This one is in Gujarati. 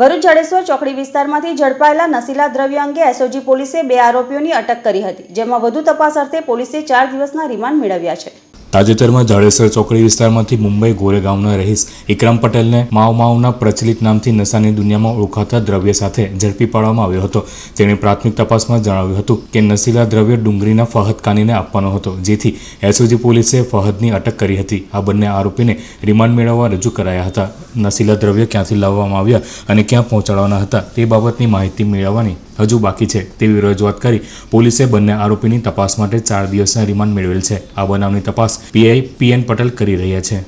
ભરૂચ જાડેશ્વર ચોકડી વિસ્તારમાંથી ઝડપાયેલા નશીલા દ્રવ્ય અંગે એસઓજી પોલીસે બે આરોપીઓની અટક કરી હતી જેમાં વધુ તપાસ અર્થે પોલીસે ચાર દિવસના રિમાન્ડ મેળવ્યા છે તાજેતરમાં જાડેસર ચોકડી વિસ્તારમાંથી મુંબઈ ગોરેગાંવના રહીશ ઇકરામ પટેલને માવ માવના પ્રચલિત નામથી નશાની દુનિયામાં ઓળખાતા દ્રવ્ય સાથે ઝડપી પાડવામાં આવ્યો હતો તેણે પ્રાથમિક તપાસમાં જણાવ્યું હતું કે નશીલા દ્રવ્ય ડુંગળીના ફહદ કાનીને આપવાનો હતો જેથી એસઓજી પોલીસે ફહદની અટક કરી હતી આ બંને આરોપીને રિમાન્ડ મેળવવા રજૂ કરાયા હતા નશીલા દ્રવ્ય ક્યાંથી લાવવામાં આવ્યા અને ક્યાં પહોંચાડવાના હતા તે બાબતની માહિતી મેળવવાની હજુ બાકી છે તેવી રજૂઆત કરી પોલીસે બંને આરોપીની તપાસ માટે ચાર દિવસના રિમાન્ડ મેળવેલ છે આ બનાવની તપાસ પીઆઈ પીએન પટેલ કરી રહ્યા છે